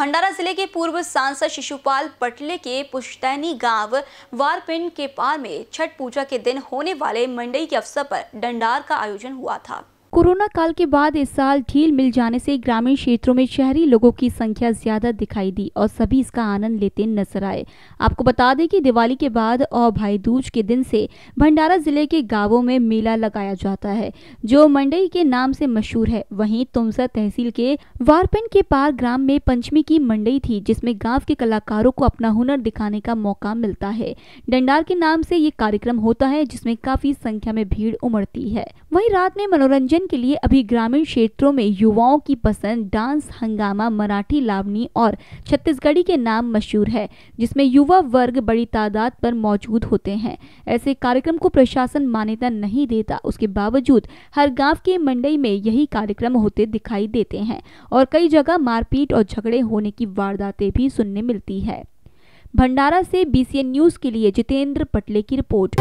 भंडारा जिले के पूर्व सांसद शिशुपाल पटले के पुश्तैनी गांव वारपिंड के पार में छठ पूजा के दिन होने वाले मंडई के अवसर पर डंडार का आयोजन हुआ था कोरोना काल के बाद इस साल ढील मिल जाने से ग्रामीण क्षेत्रों में शहरी लोगों की संख्या ज्यादा दिखाई दी और सभी इसका आनंद लेते नजर आए आपको बता दें कि दिवाली के बाद और भाई दूज के दिन से भंडारा जिले के गांवों में मेला लगाया जाता है जो मंडई के नाम से मशहूर है वहीं तुमसर तहसील के वारपिन के पार ग्राम में पंचमी की मंडई थी जिसमे गाँव के कलाकारों को अपना हुनर दिखाने का मौका मिलता है डंडार के नाम से ये कार्यक्रम होता है जिसमे काफी संख्या में भीड़ उमड़ती है वही रात में मनोरंजन मनोरंजन के लिए अभी ग्रामीण क्षेत्रों में युवाओं की पसंद डांस हंगामा मराठी लावनी और छत्तीसगढ़ी के नाम मशहूर है जिसमें युवा वर्ग बड़ी तादाद पर मौजूद होते हैं ऐसे कार्यक्रम को प्रशासन मान्यता नहीं देता उसके बावजूद हर गांव के मंडई में यही कार्यक्रम होते दिखाई देते हैं और कई जगह मारपीट और झगड़े होने की वारदातें भी सुनने मिलती है भंडारा से बीसीएन न्यूज के लिए जितेंद्र पटले की रिपोर्ट